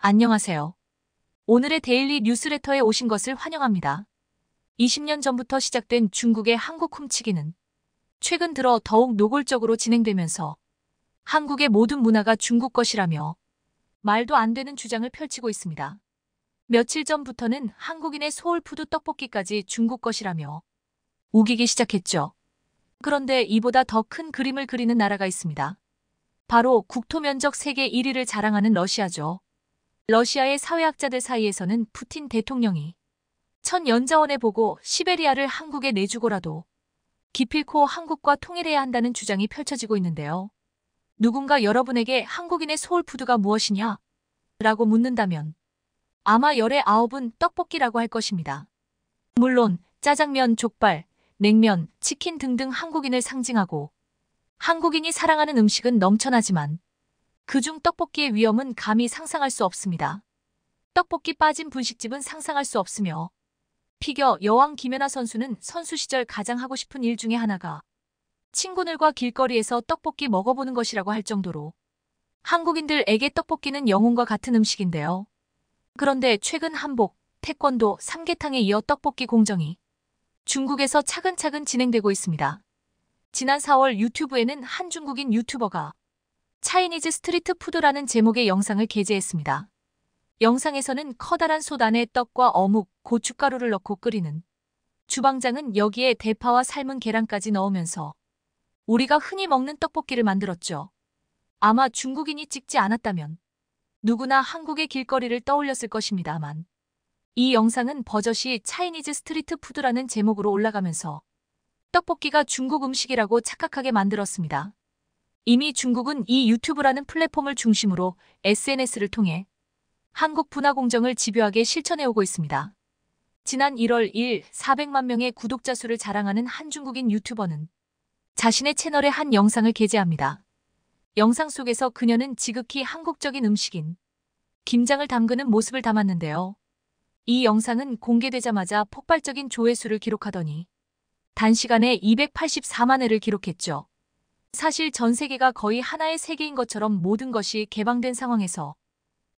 안녕하세요. 오늘의 데일리 뉴스레터에 오신 것을 환영합니다. 20년 전부터 시작된 중국의 한국 훔치기는 최근 들어 더욱 노골적으로 진행되면서 한국의 모든 문화가 중국 것이라며 말도 안 되는 주장을 펼치고 있습니다. 며칠 전부터는 한국인의 소울푸드 떡볶이까지 중국 것이라며 우기기 시작했죠. 그런데 이보다 더 큰 그림을 그리는 나라가 있습니다. 바로 국토 면적 세계 1위를 자랑하는 러시아죠. 러시아의 사회학자들 사이에서는 푸틴 대통령이 천연자원에 보고 시베리아를 한국에 내주고라도 기필코 한국과 통일해야 한다는 주장이 펼쳐지고 있는데요. 누군가 여러분에게 한국인의 소울푸드가 무엇이냐? 라고 묻는다면 아마 열의 아홉은 떡볶이라고 할 것입니다. 물론 짜장면, 족발, 냉면, 치킨 등등 한국인을 상징하고 한국인이 사랑하는 음식은 넘쳐나지만 그중 떡볶이의 위험은 감히 상상할 수 없습니다. 떡볶이 빠진 분식집은 상상할 수 없으며 피겨 여왕 김연아 선수는 선수 시절 가장 하고 싶은 일 중에 하나가 친구들과 길거리에서 떡볶이 먹어보는 것이라고 할 정도로 한국인들에게 떡볶이는 영혼과 같은 음식인데요. 그런데 최근 한복, 태권도, 삼계탕에 이어 떡볶이 공정이 중국에서 차근차근 진행되고 있습니다. 지난 4월 유튜브에는 한 중국인 유튜버가 차이니즈 스트리트 푸드라는 제목의 영상을 게재했습니다. 영상에서는 커다란 솥 안에 떡과 어묵, 고춧가루를 넣고 끓이는 주방장은 여기에 대파와 삶은 계란까지 넣으면서 우리가 흔히 먹는 떡볶이를 만들었죠. 아마 중국인이 찍지 않았다면 누구나 한국의 길거리를 떠올렸을 것입니다만 이 영상은 버젓이 차이니즈 스트리트 푸드라는 제목으로 올라가면서 떡볶이가 중국 음식이라고 착각하게 만들었습니다. 이미 중국은 이 유튜브라는 플랫폼을 중심으로 SNS를 통해 한국 분화 공정을 집요하게 실천해오고 있습니다. 지난 1월 1일 400만 명의 구독자 수를 자랑하는 한 중국인 유튜버는 자신의 채널에 한 영상을 게재합니다. 영상 속에서 그녀는 지극히 한국적인 음식인 김장을 담그는 모습을 담았는데요. 이 영상은 공개되자마자 폭발적인 조회수를 기록하더니 단시간에 284만 회를 기록했죠. 사실 전 세계가 거의 하나의 세계인 것처럼 모든 것이 개방된 상황에서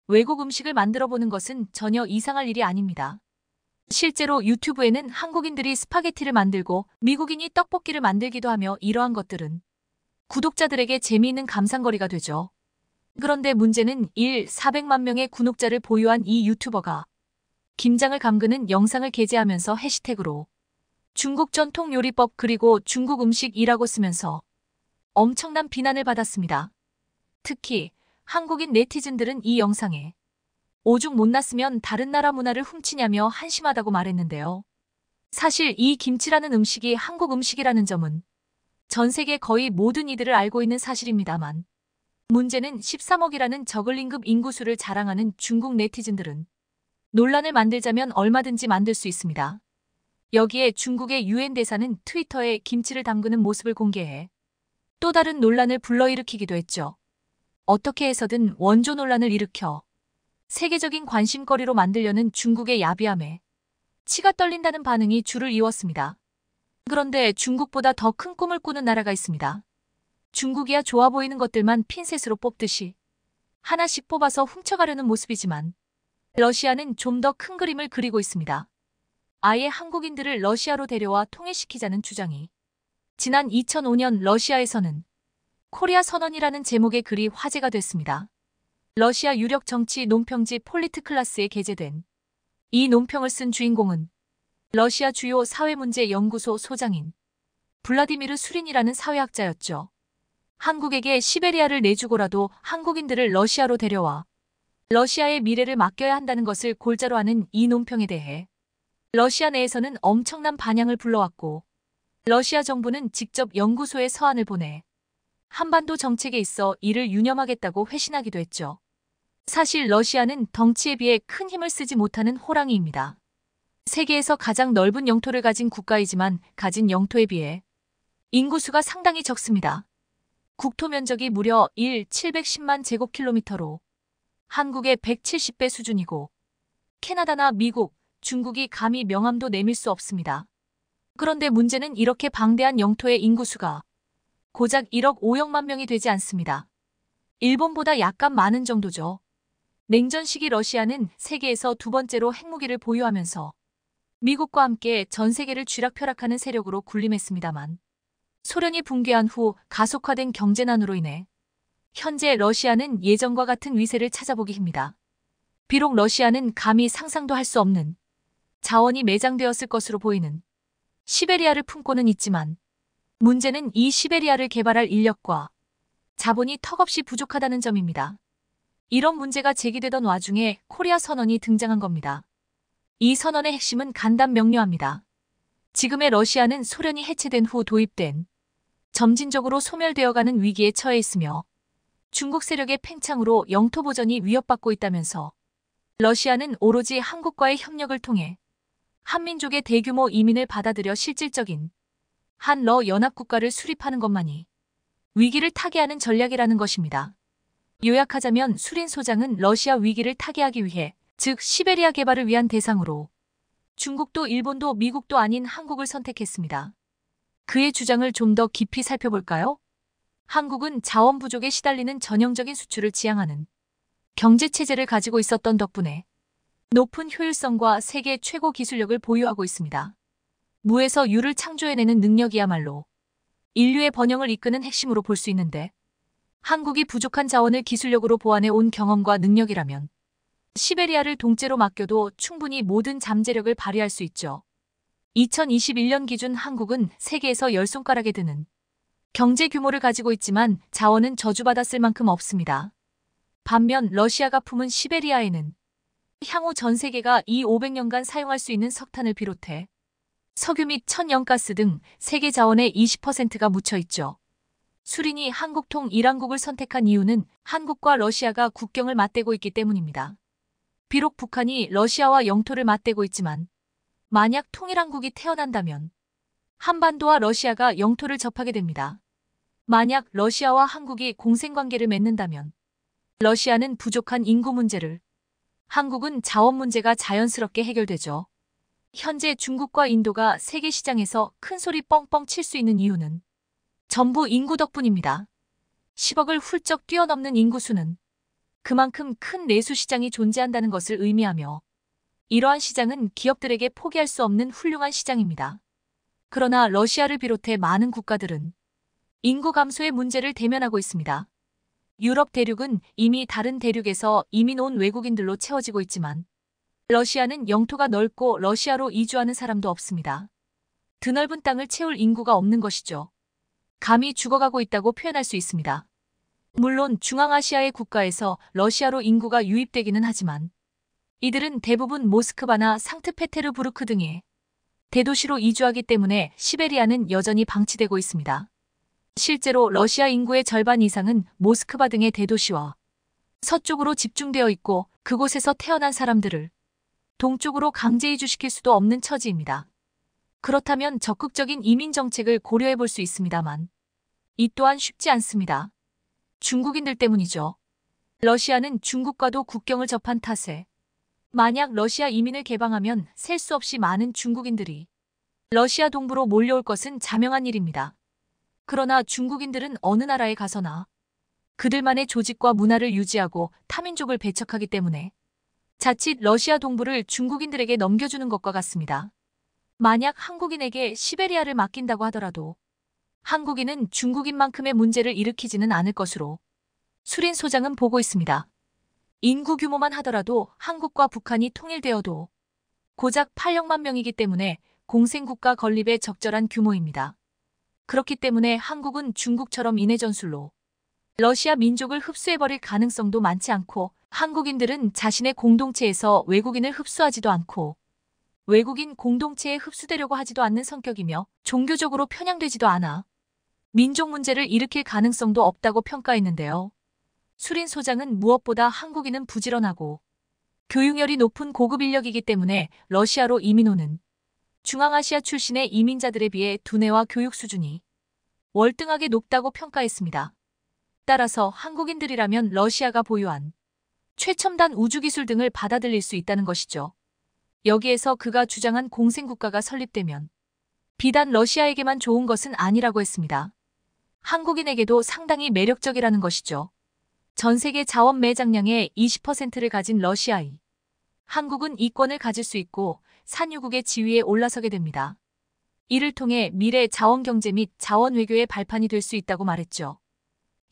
외국 음식을 만들어 보는 것은 전혀 이상할 일이 아닙니다. 실제로 유튜브에는 한국인들이 스파게티를 만들고 미국인이 떡볶이를 만들기도 하며 이러한 것들은 구독자들에게 재미있는 감상거리가 되죠. 그런데 문제는 1. 400만 명의 구독자를 보유한 이 유튜버가 김장을 감그는 영상을 게재하면서 해시태그로 중국 전통 요리법 그리고 중국 음식이라고 쓰면서 엄청난 비난을 받았습니다. 특히 한국인 네티즌들은 이 영상에 오죽 못났으면 다른 나라 문화를 훔치냐며 한심하다고 말했는데요. 사실 이 김치라는 음식이 한국 음식이라는 점은 전 세계 거의 모든 이들을 알고 있는 사실입니다만 문제는 13억이라는 저글링급 인구수를 자랑하는 중국 네티즌들은 논란을 만들자면 얼마든지 만들 수 있습니다. 여기에 중국의 유엔 대사는 트위터에 김치를 담그는 모습을 공개해 또 다른 논란을 불러일으키기도 했죠. 어떻게 해서든 원조 논란을 일으켜 세계적인 관심거리로 만들려는 중국의 야비함에 치가 떨린다는 반응이 줄을 이었습니다. 그런데 중국보다 더 큰 꿈을 꾸는 나라가 있습니다. 중국이야 좋아 보이는 것들만 핀셋으로 뽑듯이 하나씩 뽑아서 훔쳐가려는 모습이지만 러시아는 좀 더 큰 그림을 그리고 있습니다. 아예 한국인들을 러시아로 데려와 통일시키자는 주장이 지난 2005년 러시아에서는 코리아 선언이라는 제목의 글이 화제가 됐습니다. 러시아 유력 정치 논평지 폴리트클라스에 게재된 이 논평을 쓴 주인공은 러시아 주요 사회문제연구소 소장인 블라디미르 수린이라는 사회학자였죠. 한국에게 시베리아를 내주고라도 한국인들을 러시아로 데려와 러시아의 미래를 맡겨야 한다는 것을 골자로 하는 이 논평에 대해 러시아 내에서는 엄청난 반향을 불러왔고 러시아 정부는 직접 연구소에 서한을 보내 한반도 정책에 있어 이를 유념하겠다고 회신하기도 했죠. 사실 러시아는 덩치에 비해 큰 힘을 쓰지 못하는 호랑이입니다. 세계에서 가장 넓은 영토를 가진 국가이지만 가진 영토에 비해 인구수가 상당히 적습니다. 국토 면적이 무려 1 710만 제곱킬로미터로 한국의 170배 수준이고 캐나다나 미국, 중국이 감히 명함도 내밀 수 없습니다. 그런데 문제는 이렇게 방대한 영토의 인구수가 고작 1억 5억만 명이 되지 않습니다. 일본보다 약간 많은 정도죠. 냉전 시기 러시아는 세계에서 두 번째로 핵무기를 보유하면서 미국과 함께 전 세계를 쥐락펴락하는 세력으로 군림했습니다만 소련이 붕괴한 후 가속화된 경제난으로 인해 현재 러시아는 예전과 같은 위세를 찾아보기 힘니다. 비록 러시아는 감히 상상도 할 수 없는 자원이 매장되었을 것으로 보이는 시베리아를 품고는 있지만 문제는 이 시베리아를 개발할 인력과 자본이 턱없이 부족하다는 점입니다. 이런 문제가 제기되던 와중에 코리아 선언이 등장한 겁니다. 이 선언의 핵심은 간단 명료합니다. 지금의 러시아는 소련이 해체된 후 도입된 점진적으로 소멸되어가는 위기에 처해 있으며 중국 세력의 팽창으로 영토 보전이 위협받고 있다면서 러시아는 오로지 한국과의 협력을 통해 한민족의 대규모 이민을 받아들여 실질적인 한러 연합국가를 수립하는 것만이 위기를 타개하는 전략이라는 것입니다. 요약하자면 수린 소장은 러시아 위기를 타개하기 위해 즉 시베리아 개발을 위한 대상으로 중국도 일본도 미국도 아닌 한국을 선택했습니다. 그의 주장을 좀 더 깊이 살펴볼까요? 한국은 자원 부족에 시달리는 전형적인 수출을 지향하는 경제체제를 가지고 있었던 덕분에 높은 효율성과 세계 최고 기술력을 보유하고 있습니다. 무에서 유를 창조해내는 능력이야말로 인류의 번영을 이끄는 핵심으로 볼 수 있는데 한국이 부족한 자원을 기술력으로 보완해 온 경험과 능력이라면 시베리아를 동째로 맡겨도 충분히 모든 잠재력을 발휘할 수 있죠. 2021년 기준 한국은 세계에서 열손가락에 드는 경제 규모를 가지고 있지만 자원은 저주받았을 만큼 없습니다. 반면 러시아가 품은 시베리아에는 향후 전 세계가 이 500년간 사용할 수 있는 석탄을 비롯해 석유 및 천연가스 등 세계 자원의 20%가 묻혀 있죠. 수린이 한국통 이란국을 선택한 이유는 한국과 러시아가 국경을 맞대고 있기 때문입니다. 비록 북한이 러시아와 영토를 맞대고 있지만 만약 통일한국이 태어난다면 한반도와 러시아가 영토를 접하게 됩니다. 만약 러시아와 한국이 공생관계를 맺는다면 러시아는 부족한 인구 문제를 한국은 자원 문제가 자연스럽게 해결되죠. 현재 중국과 인도가 세계 시장에서 큰 소리 뻥뻥 칠 수 있는 이유는 전부 인구 덕분입니다. 10억을 훌쩍 뛰어넘는 인구수는 그만큼 큰 내수 시장이 존재한다는 것을 의미하며 이러한 시장은 기업들에게 포기할 수 없는 훌륭한 시장입니다. 그러나 러시아를 비롯해 많은 국가들은 인구 감소의 문제를 대면하고 있습니다. 유럽 대륙은 이미 다른 대륙에서 이민 온 외국인들로 채워지고 있지만 러시아는 영토가 넓고 러시아로 이주하는 사람도 없습니다. 드넓은 땅을 채울 인구가 없는 것이죠. 감히 죽어가고 있다고 표현할 수 있습니다. 물론 중앙아시아의 국가에서 러시아로 인구가 유입되기는 하지만 이들은 대부분 모스크바나 상트페테르부르크 등의 대도시로 이주하기 때문에 시베리아는 여전히 방치되고 있습니다. 실제로 러시아 인구의 절반 이상은 모스크바 등의 대도시와 서쪽으로 집중되어 있고 그곳에서 태어난 사람들을 동쪽으로 강제 이주시킬 수도 없는 처지입니다. 그렇다면 적극적인 이민 정책을 고려해 볼 수 있습니다만 이 또한 쉽지 않습니다. 중국인들 때문이죠. 러시아는 중국과도 국경을 접한 탓에 만약 러시아 이민을 개방하면 셀 수 없이 많은 중국인들이 러시아 동부로 몰려올 것은 자명한 일입니다. 그러나 중국인들은 어느 나라에 가서나 그들만의 조직과 문화를 유지하고 타민족을 배척하기 때문에 자칫 러시아 동부를 중국인들에게 넘겨주는 것과 같습니다. 만약 한국인에게 시베리아를 맡긴다고 하더라도 한국인은 중국인만큼의 문제를 일으키지는 않을 것으로 수린 소장은 보고 있습니다. 인구 규모만 하더라도 한국과 북한이 통일되어도 고작 8억만 명이기 때문에 공생국가 건립에 적절한 규모입니다. 그렇기 때문에 한국은 중국처럼 인해 전술로 러시아 민족을 흡수해버릴 가능성도 많지 않고 한국인들은 자신의 공동체에서 외국인을 흡수하지도 않고 외국인 공동체에 흡수되려고 하지도 않는 성격이며 종교적으로 편향되지도 않아 민족 문제를 일으킬 가능성도 없다고 평가했는데요. 수린 소장은 무엇보다 한국인은 부지런하고 교육열이 높은 고급 인력이기 때문에 러시아로 이민 오는 중앙아시아 출신의 이민자들에 비해 두뇌와 교육 수준이 월등하게 높다고 평가했습니다. 따라서 한국인들이라면 러시아가 보유한 최첨단 우주기술 등을 받아들일 수 있다는 것이죠. 여기에서 그가 주장한 공생국가가 설립되면 비단 러시아에게만 좋은 것은 아니라고 했습니다. 한국인에게도 상당히 매력적이라는 것이죠. 전 세계 자원 매장량의 20%를 가진 러시아이. 한국은 이권을 가질 수 있고 산유국의 지위에 올라서게 됩니다. 이를 통해 미래 자원경제 및 자원외교의 발판이 될 수 있다고 말했죠.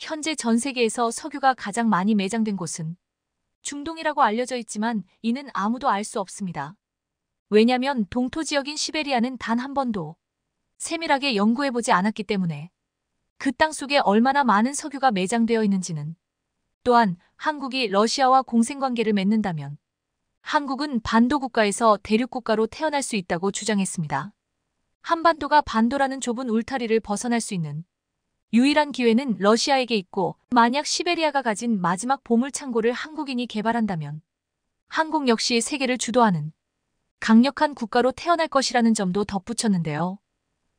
현재 전 세계에서 석유가 가장 많이 매장된 곳은 중동이라고 알려져 있지만 이는 아무도 알 수 없습니다. 왜냐면 하 동토 지역인 시베리아는 단 한 번도 세밀하게 연구해보지 않았기 때문에 그 땅 속에 얼마나 많은 석유가 매장되어 있는지는 또한 한국이 러시아와 공생관계를 맺는다면 한국은 반도국가에서 대륙국가로 태어날 수 있다고 주장했습니다. 한반도가 반도라는 좁은 울타리를 벗어날 수 있는 유일한 기회는 러시아에게 있고 만약 시베리아가 가진 마지막 보물창고를 한국인이 개발한다면 한국 역시 세계를 주도하는 강력한 국가로 태어날 것이라는 점도 덧붙였는데요.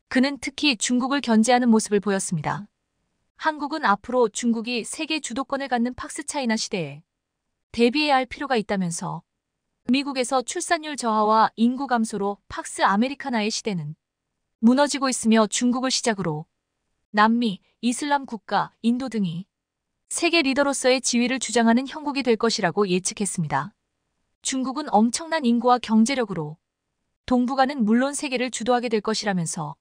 그는 특히 중국을 견제하는 모습을 보였습니다. 한국은 앞으로 중국이 세계 주도권을 갖는 팍스차이나 시대에 대비해야 할 필요가 있다면서 미국에서 출산율 저하와 인구 감소로 팍스 아메리카나의 시대는 무너지고 있으며 중국을 시작으로 남미, 이슬람 국가, 인도 등이 세계 리더로서의 지위를 주장하는 형국이 될 것이라고 예측했습니다. 중국은 엄청난 인구와 경제력으로 동북아는 물론 세계를 주도하게 될 것이라면서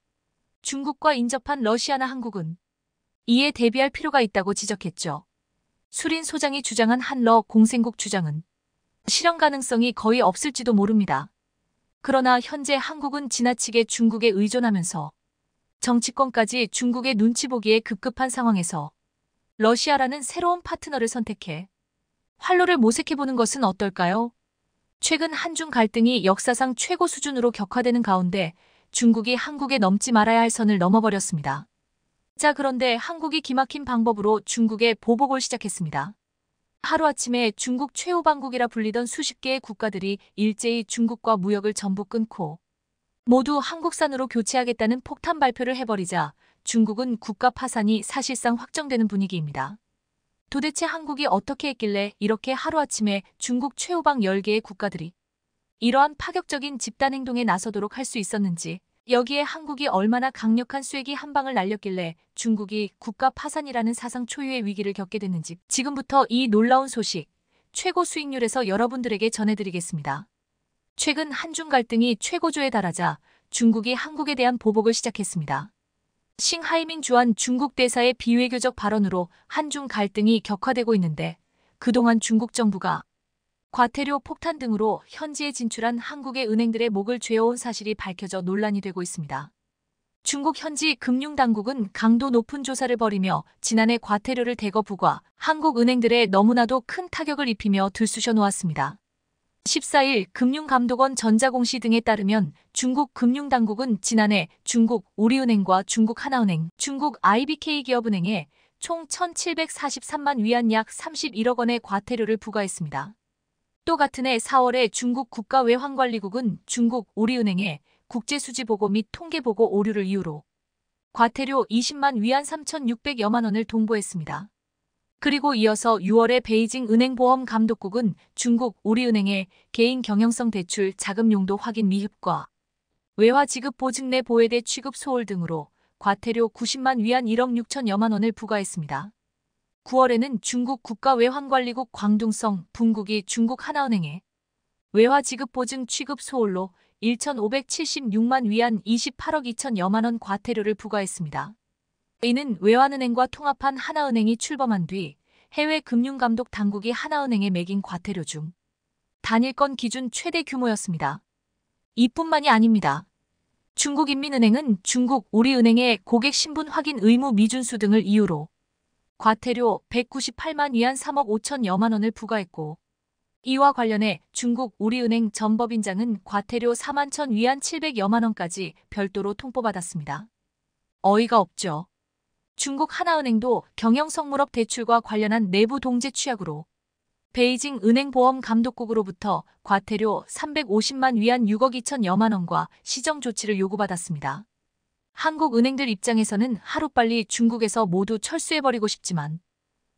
중국과 인접한 러시아나 한국은 이에 대비할 필요가 있다고 지적했죠. 수린 소장이 주장한 한러 공생국 주장은 실현 가능성이 거의 없을지도 모릅니다. 그러나 현재 한국은 지나치게 중국에 의존하면서 정치권까지 중국의 눈치 보기에 급급한 상황에서 러시아라는 새로운 파트너를 선택해 활로를 모색해보는 것은 어떨까요? 최근 한중 갈등이 역사상 최고 수준으로 격화되는 가운데 중국이 한국에 넘지 말아야 할 선을 넘어버렸습니다. 자 그런데 한국이 기막힌 방법으로 중국의 보복을 시작했습니다. 하루아침에 중국 최후방국이라 불리던 수십 개의 국가들이 일제히 중국과 무역을 전부 끊고 모두 한국산으로 교체하겠다는 폭탄 발표를 해버리자 중국은 국가 파산이 사실상 확정되는 분위기입니다. 도대체 한국이 어떻게 했길래 이렇게 하루아침에 중국 최후방 10개의 국가들이 이러한 파격적인 집단행동에 나서도록 할 수 있었는지 여기에 한국이 얼마나 강력한 쐐기 한 방을 날렸길래 중국이 국가 파산이라는 사상 초유의 위기를 겪게 됐는지 지금부터 이 놀라운 소식 최고 수익률에서 여러분들에게 전해드리겠습니다. 최근 한중 갈등이 최고조에 달하자 중국이 한국에 대한 보복을 시작했습니다. 싱하이밍 주한 중국 대사의 비외교적 발언으로 한중 갈등이 격화되고 있는데 그동안 중국 정부가 과태료 폭탄 등으로 현지에 진출한 한국의 은행들의 목을 죄어온 사실이 밝혀져 논란이 되고 있습니다. 중국 현지 금융당국은 강도 높은 조사를 벌이며 지난해 과태료를 대거 부과 한국 은행들에 너무나도 큰 타격을 입히며 들쑤셔 놓았습니다. 14일 금융감독원 전자공시 등에 따르면 중국 금융당국은 지난해 중국 우리은행과 중국 하나은행, 중국 IBK 기업은행에 총 1,743만 위안 약 31억 원의 과태료를 부과했습니다. 또 같은 해 4월에 중국 국가외환관리국은 중국 오리은행에 국제수지보고 및 통계보고 오류를 이유로 과태료 20만 위안 3,600여만 원을 동보했습니다. 그리고 이어서 6월에 베이징 은행보험 감독국은 중국 우리은행의 개인 경영성 대출 자금 용도 확인 미흡과 외화 지급 보증 내 보외대 취급 소홀 등으로 과태료 90만 위안 1억 6천여만 원을 부과했습니다. 9월에는 중국 국가외환관리국 광둥성 분국이 중국 하나은행에 외화지급보증 취급 소홀로 1,576만 위안 28억 2천여만 원 과태료를 부과했습니다. 이는 외환은행과 통합한 하나은행이 출범한 뒤 해외 금융감독 당국이 하나은행에 매긴 과태료 중 단일건 기준 최대 규모였습니다. 이뿐만이 아닙니다. 중국인민은행은 중국 우리은행의 고객 신분 확인 의무 미준수 등을 이유로 과태료 198만 위안 3억 5천여만 원을 부과했고 이와 관련해 중국 우리은행 전법인장은 과태료 4만 천 위안 700여만 원까지 별도로 통보받았습니다. 어이가 없죠. 중국 하나은행도 경영성물업 대출과 관련한 내부 동제 취약으로 베이징 은행보험감독국으로부터 과태료 350만 위안 6억 2천여만 원과 시정 조치를 요구받았습니다. 한국 은행들 입장에서는 하루빨리 중국에서 모두 철수해버리고 싶지만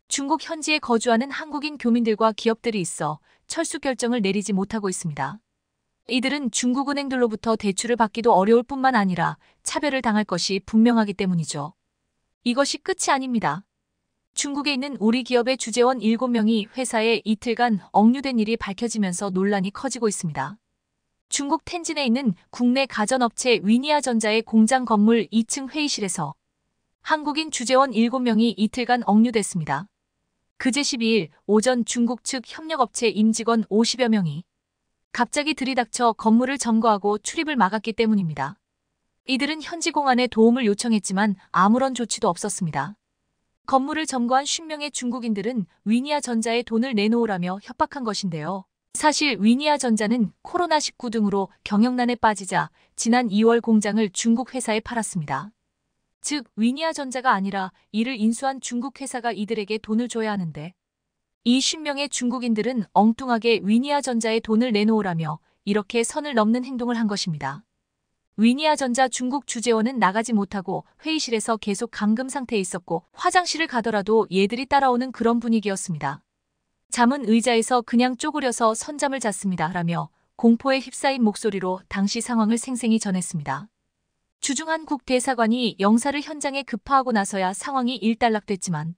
중국 현지에 거주하는 한국인 교민들과 기업들이 있어 철수 결정을 내리지 못하고 있습니다. 이들은 중국 은행들로부터 대출을 받기도 어려울 뿐만 아니라 차별을 당할 것이 분명하기 때문이죠. 이것이 끝이 아닙니다. 중국에 있는 우리 기업의 주재원 7명이 회사에 이틀간 억류된 일이 밝혀지면서 논란이 커지고 있습니다. 중국 텐진에 있는 국내 가전업체 위니아전자의 공장 건물 2층 회의실에서 한국인 주재원 7명이 이틀간 억류됐습니다. 그제 12일 오전 중국 측 협력업체 임직원 50여 명이 갑자기 들이닥쳐 건물을 점거하고 출입을 막았기 때문입니다. 이들은 현지 공안에 도움을 요청했지만 아무런 조치도 없었습니다. 건물을 점거한 10명의 중국인들은 위니아전자에 돈을 내놓으라며 협박한 것인데요. 사실 위니아 전자는 코로나19 등으로 경영난에 빠지자 지난 2월 공장을 중국 회사에 팔았습니다. 즉 위니아 전자가 아니라 이를 인수한 중국 회사가 이들에게 돈을 줘야 하는데 2 0명의 중국인들은 엉뚱하게 위니아 전자에 돈을 내놓으라며 이렇게 선을 넘는 행동을 한 것입니다. 위니아 전자 중국 주재원은 나가지 못하고 회의실에서 계속 감금 상태에 있었고 화장실을 가더라도 얘들이 따라오는 그런 분위기였습니다. 잠은 의자에서 그냥 쪼그려서 선잠을 잤습니다. 라며 공포에 휩싸인 목소리로 당시 상황을 생생히 전했습니다. 주중한 국대사관이 영사를 현장에 급파하고 나서야 상황이 일단락됐지만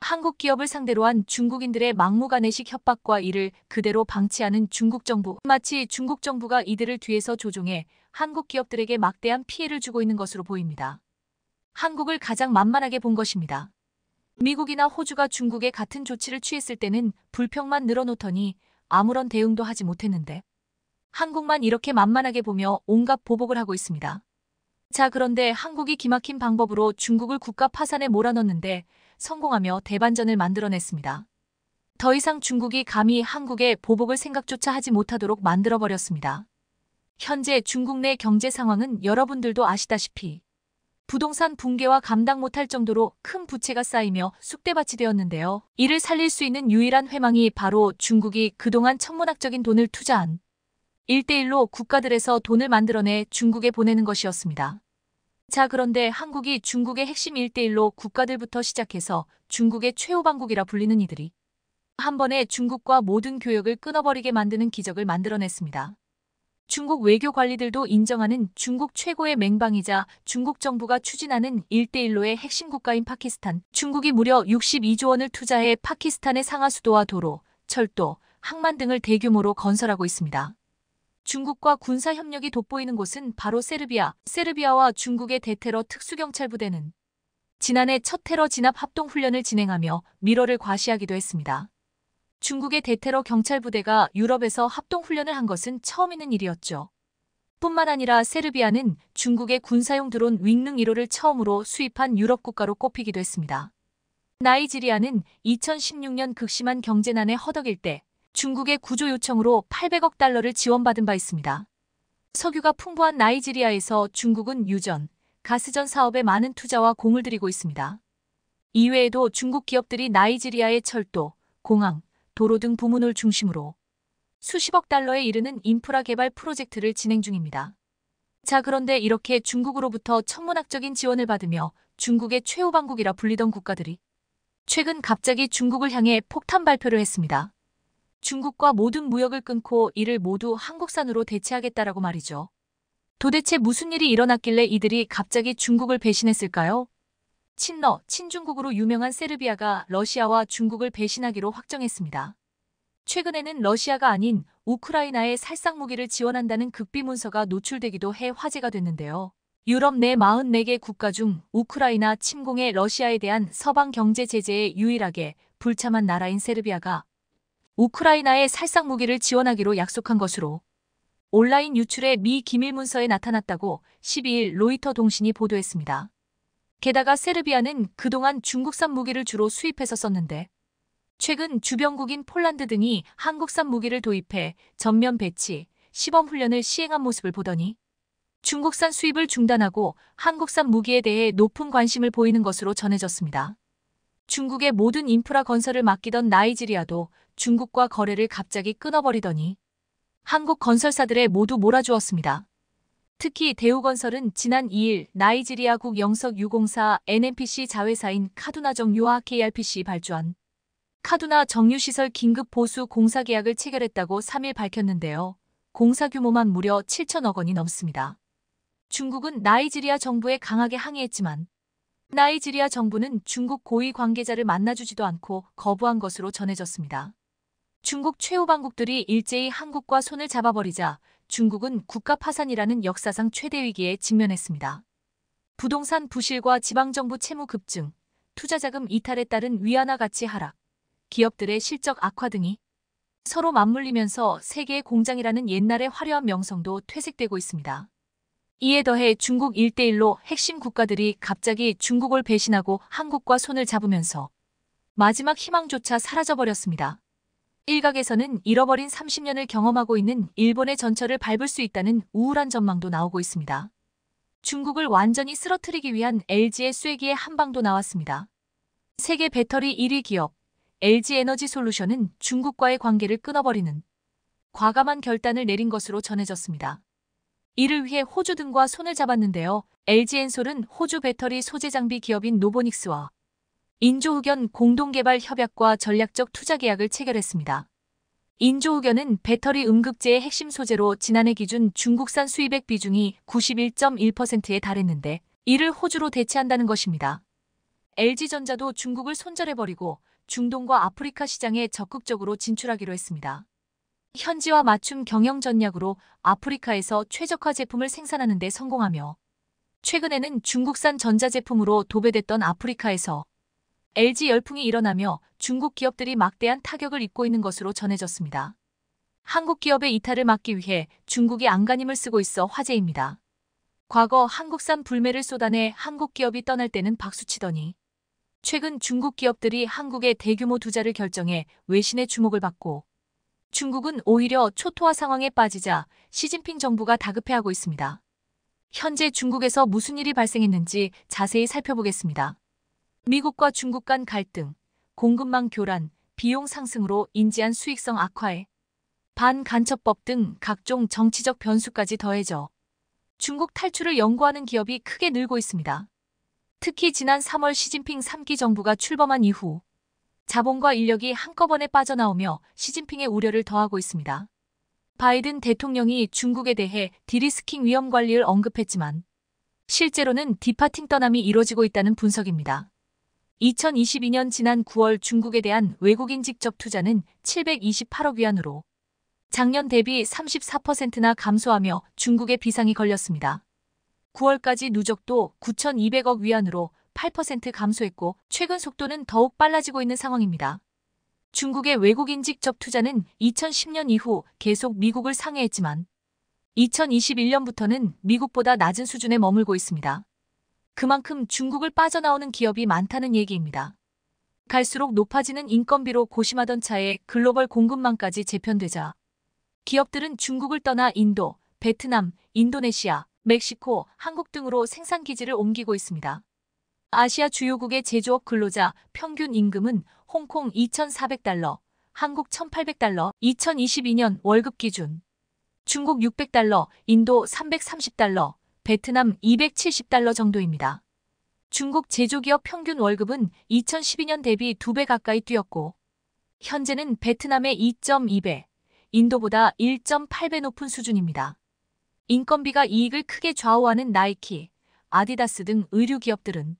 한국 기업을 상대로 한 중국인들의 막무가내식 협박과 이를 그대로 방치하는 중국 정부 마치 중국 정부가 이들을 뒤에서 조종해 한국 기업들에게 막대한 피해를 주고 있는 것으로 보입니다. 한국을 가장 만만하게 본 것입니다. 미국이나 호주가 중국에 같은 조치를 취했을 때는 불평만 늘어놓더니 아무런 대응도 하지 못했는데 한국만 이렇게 만만하게 보며 온갖 보복을 하고 있습니다. 자 그런데 한국이 기막힌 방법으로 중국을 국가 파산에 몰아넣는데 성공하며 대반전을 만들어냈습니다. 더 이상 중국이 감히 한국의 보복을 생각조차 하지 못하도록 만들어버렸습니다. 현재 중국 내 경제 상황은 여러분들도 아시다시피 부동산 붕괴와 감당 못할 정도로 큰 부채가 쌓이며 쑥대밭이 되었는데요. 이를 살릴 수 있는 유일한 회망이 바로 중국이 그동안 천문학적인 돈을 투자한 1대1로 국가들에서 돈을 만들어내 중국에 보내는 것이었습니다. 자 그런데 한국이 중국의 핵심 1대1로 국가들부터 시작해서 중국의 최후방국이라 불리는 이들이 한 번에 중국과 모든 교역을 끊어버리게 만드는 기적을 만들어냈습니다. 중국 외교 관리들도 인정하는 중국 최고의 맹방이자 중국 정부가 추진하는 일대일로의 핵심 국가인 파키스탄. 중국이 무려 62조 원을 투자해 파키스탄의 상하 수도와 도로, 철도, 항만 등을 대규모로 건설하고 있습니다. 중국과 군사 협력이 돋보이는 곳은 바로 세르비아. 세르비아와 중국의 대테러 특수경찰부대는 지난해 첫 테러 진압 합동 훈련을 진행하며 미러를 과시하기도 했습니다. 중국의 대테러 경찰 부대가 유럽에서 합동훈련을 한 것은 처음 있는 일이었죠. 뿐만 아니라 세르비아는 중국의 군사용 드론 윙능 1호를 처음으로 수입한 유럽 국가로 꼽히기도 했습니다. 나이지리아는 2016년 극심한 경제난에 허덕일 때 중국의 구조 요청으로 800억 달러를 지원받은 바 있습니다. 석유가 풍부한 나이지리아에서 중국은 유전, 가스전 사업에 많은 투자와 공을 들이고 있습니다. 이외에도 중국 기업들이 나이지리아의 철도, 공항, 도로 등 부문을 중심으로 수십억 달러에 이르는 인프라 개발 프로젝트를 진행 중입니다. 자 그런데 이렇게 중국으로부터 천문학적인 지원을 받으며 중국의 최후방국이라 불리던 국가들이 최근 갑자기 중국을 향해 폭탄 발표를 했습니다. 중국과 모든 무역을 끊고 이를 모두 한국산으로 대체하겠다라고 말이죠. 도대체 무슨 일이 일어났길래 이들이 갑자기 중국을 배신했을까요? 친러, 친중국으로 유명한 세르비아가 러시아와 중국을 배신하기로 확정했습니다. 최근에는 러시아가 아닌 우크라이나에 살상 무기를 지원한다는 극비 문서가 노출되기도 해 화제가 됐는데요. 유럽 내 44개 국가 중 우크라이나 침공의 러시아에 대한 서방 경제 제재에 유일하게 불참한 나라인 세르비아가 우크라이나에 살상 무기를 지원하기로 약속한 것으로 온라인 유출의 미 기밀 문서에 나타났다고 12일 로이터 동신이 보도했습니다. 게다가 세르비아는 그동안 중국산 무기를 주로 수입해서 썼는데 최근 주변국인 폴란드 등이 한국산 무기를 도입해 전면 배치, 시범 훈련을 시행한 모습을 보더니 중국산 수입을 중단하고 한국산 무기에 대해 높은 관심을 보이는 것으로 전해졌습니다. 중국의 모든 인프라 건설을 맡기던 나이지리아도 중국과 거래를 갑자기 끊어버리더니 한국 건설사들의 모두 몰아주었습니다. 특히 대우건설은 지난 2일 나이지리아 국 영석 유공사 n m p c 자회사인 카두나 정유와 KRPC 발주한 카두나 정유시설 긴급 보수 공사 계약을 체결했다고 3일 밝혔는데요. 공사 규모만 무려 7천억 원이 넘습니다. 중국은 나이지리아 정부에 강하게 항의했지만 나이지리아 정부는 중국 고위 관계자를 만나주지도 않고 거부한 것으로 전해졌습니다. 중국 최후방국들이 일제히 한국과 손을 잡아버리자 중국은 국가 파산이라는 역사상 최대 위기에 직면했습니다. 부동산 부실과 지방정부 채무 급증, 투자자금 이탈에 따른 위안화 가치 하락, 기업들의 실적 악화 등이 서로 맞물리면서 세계의 공장이라는 옛날의 화려한 명성도 퇴색되고 있습니다. 이에 더해 중국 일대일로 핵심 국가들이 갑자기 중국을 배신하고 한국과 손을 잡으면서 마지막 희망조차 사라져버렸습니다. 일각에서는 잃어버린 30년을 경험하고 있는 일본의 전철을 밟을 수 있다는 우울한 전망도 나오고 있습니다. 중국을 완전히 쓰러뜨리기 위한 LG의 쐐기에 한방도 나왔습니다. 세계 배터리 1위 기업 LG 에너지 솔루션은 중국과의 관계를 끊어버리는 과감한 결단을 내린 것으로 전해졌습니다. 이를 위해 호주 등과 손을 잡았는데요. LG 엔솔은 호주 배터리 소재 장비 기업인 노보닉스와 인조후견 공동개발 협약과 전략적 투자 계약을 체결했습니다. 인조후견은 배터리 음극재의 핵심 소재로 지난해 기준 중국산 수입액 비중이 91.1%에 달했는데 이를 호주로 대체한다는 것입니다. LG전자도 중국을 손절해버리고 중동과 아프리카 시장에 적극적으로 진출하기로 했습니다. 현지와 맞춤 경영 전략으로 아프리카에서 최적화 제품을 생산하는 데 성공하며 최근에는 중국산 전자제품으로 도배됐던 아프리카에서 LG 열풍이 일어나며 중국 기업들이 막대한 타격을 입고 있는 것으로 전해졌습니다. 한국 기업의 이탈을 막기 위해 중국이 안간힘을 쓰고 있어 화제입니다. 과거 한국산 불매를 쏟아내 한국 기업이 떠날 때는 박수치더니 최근 중국 기업들이 한국의 대규모 투자를 결정해 외신의 주목을 받고 중국은 오히려 초토화 상황에 빠지자 시진핑 정부가 다급해하고 있습니다. 현재 중국에서 무슨 일이 발생했는지 자세히 살펴보겠습니다. 미국과 중국 간 갈등, 공급망 교란, 비용 상승으로 인지한 수익성 악화에 반간첩법 등 각종 정치적 변수까지 더해져 중국 탈출을 연구하는 기업이 크게 늘고 있습니다. 특히 지난 3월 시진핑 3기 정부가 출범한 이후 자본과 인력이 한꺼번에 빠져나오며 시진핑의 우려를 더하고 있습니다. 바이든 대통령이 중국에 대해 디리스킹 위험 관리를 언급했지만 실제로는 디파팅 떠남이 이뤄지고 있다는 분석입니다. 2022년 지난 9월 중국에 대한 외국인 직접 투자는 728억 위안으로 작년 대비 34%나 감소하며 중국에 비상이 걸렸습니다. 9월까지 누적도 9,200억 위안으로 8% 감소했고 최근 속도는 더욱 빨라지고 있는 상황입니다. 중국의 외국인 직접 투자는 2010년 이후 계속 미국을 상회했지만 2021년부터는 미국보다 낮은 수준에 머물고 있습니다. 그만큼 중국을 빠져나오는 기업이 많다는 얘기입니다. 갈수록 높아지는 인건비로 고심하던 차에 글로벌 공급망까지 재편되자 기업들은 중국을 떠나 인도, 베트남, 인도네시아, 멕시코, 한국 등으로 생산 기지를 옮기고 있습니다. 아시아 주요국의 제조업 근로자 평균 임금은 홍콩 2,400달러, 한국 1,800달러, 2022년 월급 기준, 중국 600달러, 인도 330달러, 베트남 270달러 정도입니다. 중국 제조기업 평균 월급은 2012년 대비 2배 가까이 뛰었고 현재는 베트남의 2.2배, 인도보다 1.8배 높은 수준입니다. 인건비가 이익을 크게 좌우하는 나이키, 아디다스 등 의류 기업들은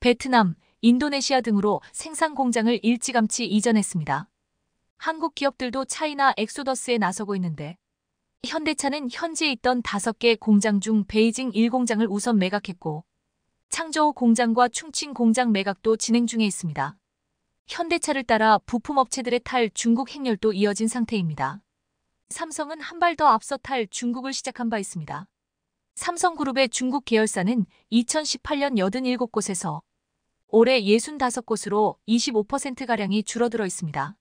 베트남, 인도네시아 등으로 생산 공장을 일찌감치 이전했습니다. 한국 기업들도 차이나 엑소더스에 나서고 있는데 현대차는 현지에 있던 5개 공장 중 베이징 1공장을 우선 매각했고 창저우 공장과 충칭 공장 매각도 진행 중에 있습니다. 현대차를 따라 부품업체들의 탈 중국 행렬도 이어진 상태입니다. 삼성은 한 발 더 앞서 탈 중국을 시작한 바 있습니다. 삼성그룹의 중국 계열사는 2018년 87곳에서 올해 65곳으로 25%가량이 줄어들어 있습니다.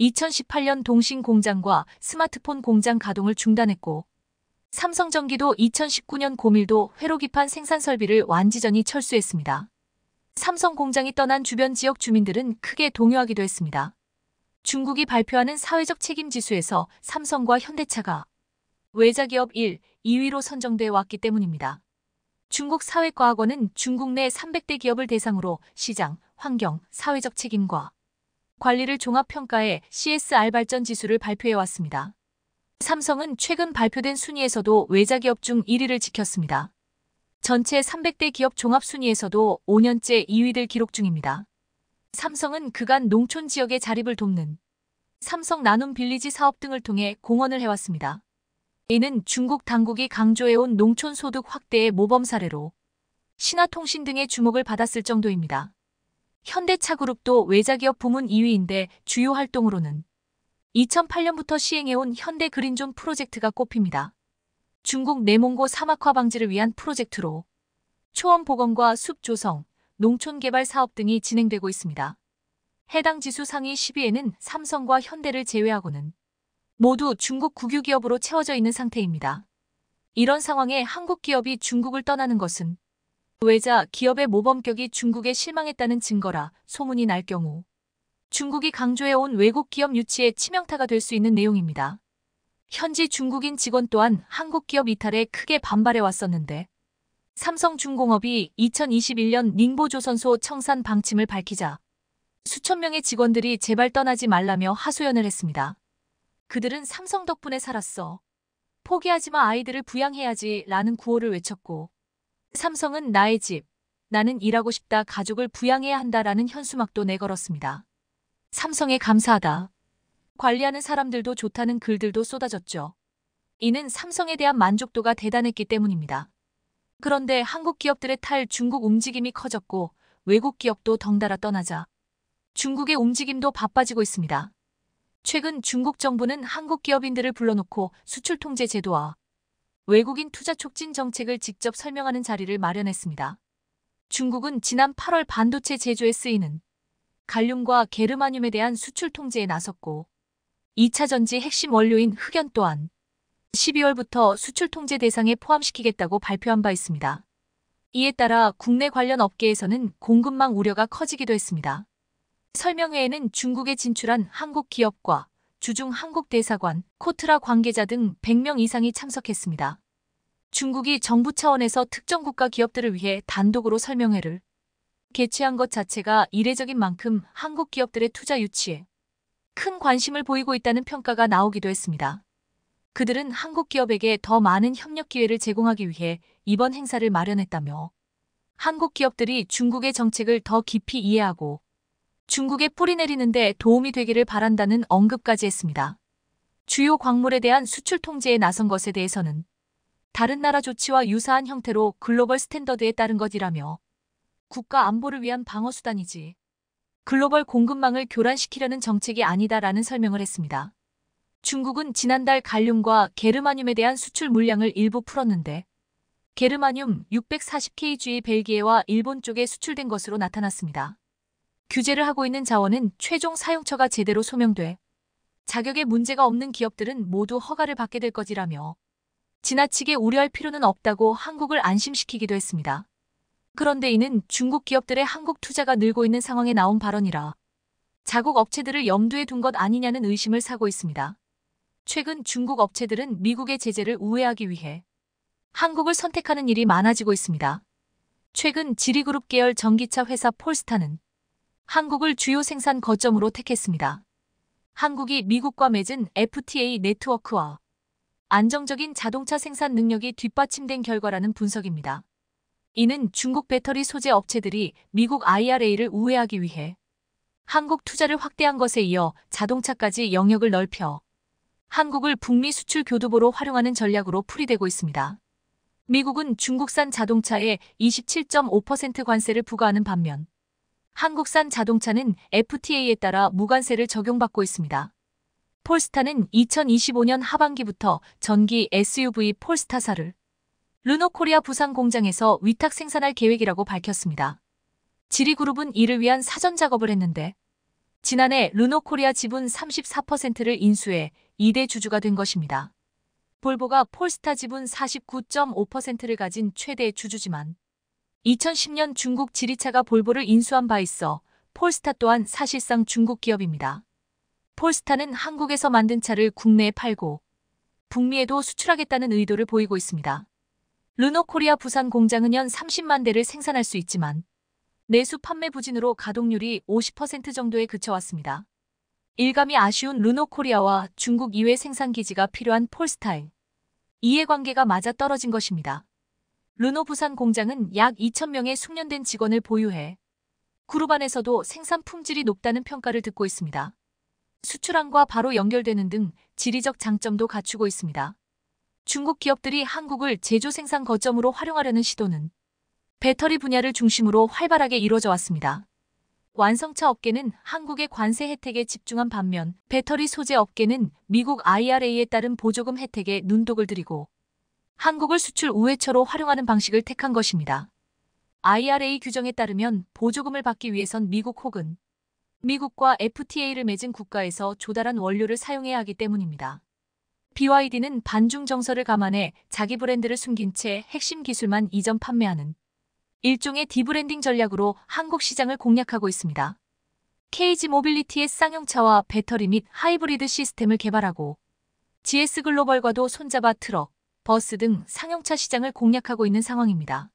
2018년 동신 공장과 스마트폰 공장 가동을 중단했고 삼성전기도 2019년 고밀도 회로기판 생산 설비를 완지전이 철수했습니다. 삼성 공장이 떠난 주변 지역 주민들은 크게 동요하기도 했습니다. 중국이 발표하는 사회적 책임 지수에서 삼성과 현대차가 외자기업 1, 2위로 선정돼 왔기 때문입니다. 중국 사회과학원은 중국 내 300대 기업을 대상으로 시장, 환경, 사회적 책임과 관리를 종합평가해 CSR 발전 지수를 발표해왔습니다. 삼성은 최근 발표된 순위에서도 외자기업 중 1위를 지켰습니다. 전체 300대 기업 종합 순위에서도 5년째 2위를 기록 중입니다. 삼성은 그간 농촌 지역의 자립을 돕는 삼성 나눔 빌리지 사업 등을 통해 공헌을 해왔습니다. 이는 중국 당국이 강조해온 농촌 소득 확대의 모범 사례로 신화통신 등의 주목을 받았을 정도입니다. 현대차그룹도 외자기업 부문 2위인데 주요 활동으로는 2008년부터 시행해온 현대그린존 프로젝트가 꼽힙니다. 중국 내몽고 사막화 방지를 위한 프로젝트로 초원 복원과 숲 조성, 농촌 개발 사업 등이 진행되고 있습니다. 해당 지수 상위 10위에는 삼성과 현대를 제외하고는 모두 중국 국유기업으로 채워져 있는 상태입니다. 이런 상황에 한국 기업이 중국을 떠나는 것은 외자 기업의 모범격이 중국에 실망했다는 증거라 소문이 날 경우 중국이 강조해온 외국 기업 유치에 치명타가 될 수 있는 내용입니다. 현지 중국인 직원 또한 한국 기업 이탈에 크게 반발해 왔었는데 삼성중공업이 2021년 닝보조선소 청산 방침을 밝히자 수천 명의 직원들이 제발 떠나지 말라며 하소연을 했습니다. 그들은 삼성 덕분에 살았어. 포기하지 마 아이들을 부양해야지 라는 구호를 외쳤고 삼성은 나의 집, 나는 일하고 싶다, 가족을 부양해야 한다라는 현수막도 내걸었습니다. 삼성에 감사하다. 관리하는 사람들도 좋다는 글들도 쏟아졌죠. 이는 삼성에 대한 만족도가 대단했기 때문입니다. 그런데 한국 기업들의 탈 중국 움직임이 커졌고 외국 기업도 덩달아 떠나자 중국의 움직임도 바빠지고 있습니다. 최근 중국 정부는 한국 기업인들을 불러놓고 수출 통제 제도와 외국인 투자 촉진 정책을 직접 설명하는 자리를 마련했습니다. 중국은 지난 8월 반도체 제조에 쓰이는 갈륨과 게르마늄에 대한 수출 통제에 나섰고 2차 전지 핵심 원료인 흑연 또한 12월부터 수출 통제 대상에 포함시키겠다고 발표한 바 있습니다. 이에 따라 국내 관련 업계에서는 공급망 우려가 커지기도 했습니다. 설명회에는 중국에 진출한 한국 기업과 주중 한국 대사관, 코트라 관계자 등 100명 이상이 참석했습니다. 중국이 정부 차원에서 특정 국가 기업들을 위해 단독으로 설명회를 개최한 것 자체가 이례적인 만큼 한국 기업들의 투자 유치에 큰 관심을 보이고 있다는 평가가 나오기도 했습니다. 그들은 한국 기업에게 더 많은 협력 기회를 제공하기 위해 이번 행사를 마련했다며 한국 기업들이 중국의 정책을 더 깊이 이해하고 중국에 뿌리 내리는데 도움이 되기를 바란다는 언급까지 했습니다. 주요 광물에 대한 수출 통제에 나선 것에 대해서는 다른 나라 조치와 유사한 형태로 글로벌 스탠더드에 따른 것이라며 국가 안보를 위한 방어 수단이지 글로벌 공급망을 교란시키려는 정책이 아니다라는 설명을 했습니다. 중국은 지난달 갈륨과 게르마늄에 대한 수출 물량을 일부 풀었는데 게르마늄 640kg 벨기에와 일본 쪽에 수출된 것으로 나타났습니다. 규제를 하고 있는 자원은 최종 사용처가 제대로 소명돼 자격에 문제가 없는 기업들은 모두 허가를 받게 될 것이라며 지나치게 우려할 필요는 없다고 한국을 안심시키기도 했습니다. 그런데 이는 중국 기업들의 한국 투자가 늘고 있는 상황에 나온 발언이라 자국 업체들을 염두에 둔 것 아니냐는 의심을 사고 있습니다. 최근 중국 업체들은 미국의 제재를 우회하기 위해 한국을 선택하는 일이 많아지고 있습니다. 최근 지리그룹 계열 전기차 회사 폴스타는 한국을 주요 생산 거점으로 택했습니다. 한국이 미국과 맺은 FTA 네트워크와 안정적인 자동차 생산 능력이 뒷받침된 결과라는 분석입니다. 이는 중국 배터리 소재 업체들이 미국 IRA를 우회하기 위해 한국 투자를 확대한 것에 이어 자동차까지 영역을 넓혀 한국을 북미 수출 교두보로 활용하는 전략으로 풀이되고 있습니다. 미국은 중국산 자동차에 27.5% 관세를 부과하는 반면 한국산 자동차는 FTA에 따라 무관세를 적용받고 있습니다. 폴스타는 2025년 하반기부터 전기 SUV 폴스타사를 르노코리아 부산 공장에서 위탁 생산할 계획이라고 밝혔습니다. 지리그룹은 이를 위한 사전 작업을 했는데 지난해 르노코리아 지분 34%를 인수해 2대 주주가 된 것입니다. 볼보가 폴스타 지분 49.5%를 가진 최대 주주지만 2010년 중국 지리차가 볼보를 인수한 바 있어 폴스타 또한 사실상 중국 기업입니다. 폴스타는 한국에서 만든 차를 국내에 팔고 북미에도 수출하겠다는 의도를 보이고 있습니다. 르노코리아 부산 공장은 연 30만 대를 생산할 수 있지만 내수 판매 부진으로 가동률이 50% 정도에 그쳐왔습니다. 일감이 아쉬운 르노코리아와 중국 이외 생산기지가 필요한 폴스타일 이해관계가 맞아 떨어진 것입니다. 르노 부산 공장은 약 2,000명의 숙련된 직원을 보유해 그룹 안에서도 생산 품질이 높다는 평가를 듣고 있습니다. 수출항과 바로 연결되는 등 지리적 장점도 갖추고 있습니다. 중국 기업들이 한국을 제조 생산 거점으로 활용하려는 시도는 배터리 분야를 중심으로 활발하게 이루어져 왔습니다. 완성차 업계는 한국의 관세 혜택에 집중한 반면 배터리 소재 업계는 미국 IRA에 따른 보조금 혜택에 눈독을 들이고 한국을 수출 우회처로 활용하는 방식을 택한 것입니다. IRA 규정에 따르면 보조금을 받기 위해선 미국 혹은 미국과 FTA를 맺은 국가에서 조달한 원료를 사용해야 하기 때문입니다. BYD는 반중 정서를 감안해 자기 브랜드를 숨긴 채 핵심 기술만 이전 판매하는 일종의 디브랜딩 전략으로 한국 시장을 공략하고 있습니다. KG 모빌리티의 쌍용차와 배터리 및 하이브리드 시스템을 개발하고 GS 글로벌과도 손잡아 트럭, 버스 등 상용차 시장을 공략하고 있는 상황입니다.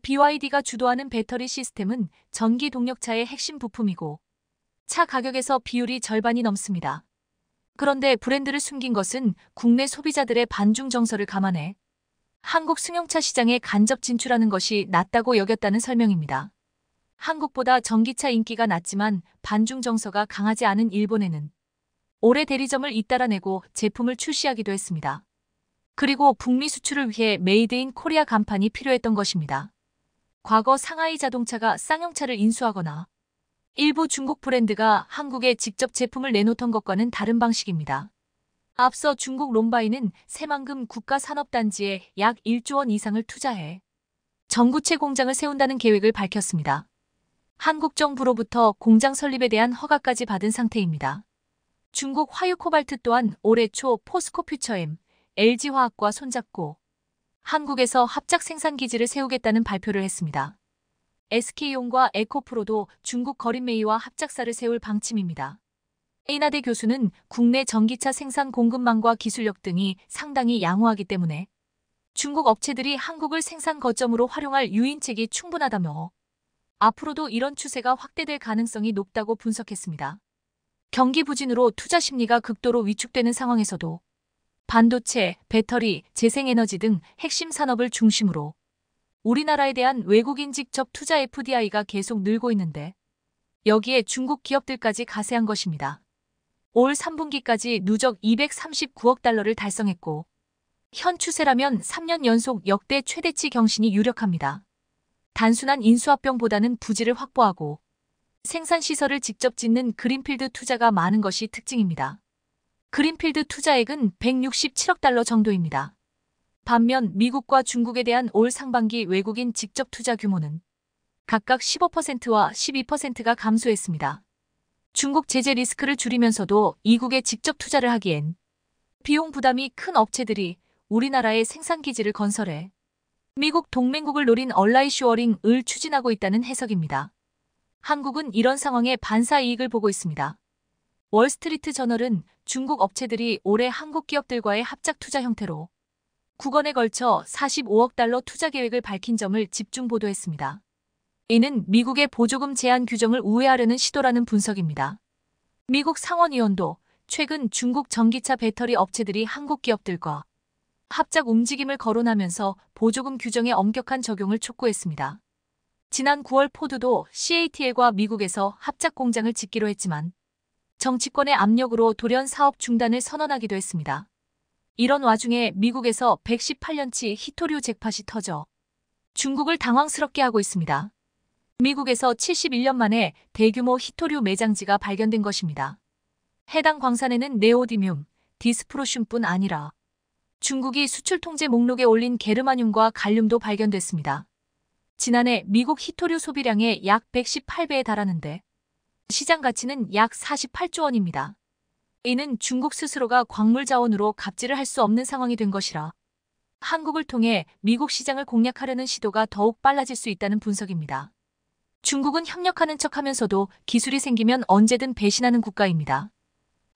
BYD가 주도하는 배터리 시스템은 전기 동력차의 핵심 부품이고 차 가격에서 비율이 절반이 넘습니다. 그런데 브랜드를 숨긴 것은 국내 소비자들의 반중 정서를 감안해 한국 승용차 시장에 간접 진출하는 것이 낫다고 여겼다는 설명입니다. 한국보다 전기차 인기가 낮지만 반중 정서가 강하지 않은 일본에는 올해 대리점을 잇따라내고 제품을 출시하기도 했습니다. 그리고 북미 수출을 위해 메이드 인 코리아 간판이 필요했던 것입니다. 과거 상하이 자동차가 쌍용차를 인수하거나 일부 중국 브랜드가 한국에 직접 제품을 내놓던 것과는 다른 방식입니다. 앞서 중국 롬바이는 새만금 국가산업단지에 약 1조 원 이상을 투자해 전구체 공장을 세운다는 계획을 밝혔습니다. 한국 정부로부터 공장 설립에 대한 허가까지 받은 상태입니다. 중국 화유코발트 또한 올해 초 포스코 퓨처엠 LG화학과 손잡고 한국에서 합작 생산 기지를 세우겠다는 발표를 했습니다. SK용과 에코프로도 중국 거린메이와 합작사를 세울 방침입니다. 에이나대 교수는 국내 전기차 생산 공급망과 기술력 등이 상당히 양호하기 때문에 중국 업체들이 한국을 생산 거점으로 활용할 유인책이 충분하다며 앞으로도 이런 추세가 확대될 가능성이 높다고 분석했습니다. 경기 부진으로 투자 심리가 극도로 위축되는 상황에서도 반도체, 배터리, 재생에너지 등 핵심 산업을 중심으로 우리나라에 대한 외국인 직접 투자 FDI가 계속 늘고 있는데 여기에 중국 기업들까지 가세한 것입니다. 올 3분기까지 누적 239억 달러를 달성했고 현 추세라면 3년 연속 역대 최대치 경신이 유력합니다. 단순한 인수합병보다는 부지를 확보하고 생산시설을 직접 짓는 그린필드 투자가 많은 것이 특징입니다. 그린필드 투자액은 167억 달러 정도입니다. 반면 미국과 중국에 대한 올 상반기 외국인 직접 투자 규모는 각각 15%와 12%가 감소했습니다. 중국 제재 리스크를 줄이면서도 이국에 직접 투자를 하기엔 비용 부담이 큰 업체들이 우리나라의 생산기지를 건설해 미국 동맹국을 노린 얼라이 슈어링을 추진하고 있다는 해석입니다. 한국은 이런 상황에 반사 이익을 보고 있습니다. 월스트리트 저널은 중국 업체들이 올해 한국 기업들과의 합작 투자 형태로 9건에 걸쳐 45억 달러 투자 계획을 밝힌 점을 집중 보도했습니다. 이는 미국의 보조금 제한 규정을 우회하려는 시도라는 분석입니다. 미국 상원의원도 최근 중국 전기차 배터리 업체들이 한국 기업들과 합작 움직임을 거론하면서 보조금 규정의 엄격한 적용을 촉구했습니다. 지난 9월 포드도 CATL과 미국에서 합작 공장을 짓기로 했지만 정치권의 압력으로 돌연 사업 중단을 선언하기도 했습니다. 이런 와중에 미국에서 118년치 히토류 잭팟이 터져 중국을 당황스럽게 하고 있습니다. 미국에서 71년 만에 대규모 히토류 매장지가 발견된 것입니다. 해당 광산에는 네오디뮴, 디스프로슘뿐 아니라 중국이 수출 통제 목록에 올린 게르마늄과 갈륨도 발견됐습니다. 지난해 미국 히토류 소비량의 약 118배에 달하는데 시장 가치는 약 48조 원입니다. 이는 중국 스스로가 광물 자원으로 갑질을 할 수 없는 상황이 된 것이라 한국을 통해 미국 시장을 공략하려는 시도가 더욱 빨라질 수 있다는 분석입니다. 중국은 협력하는 척하면서도 기술이 생기면 언제든 배신하는 국가입니다.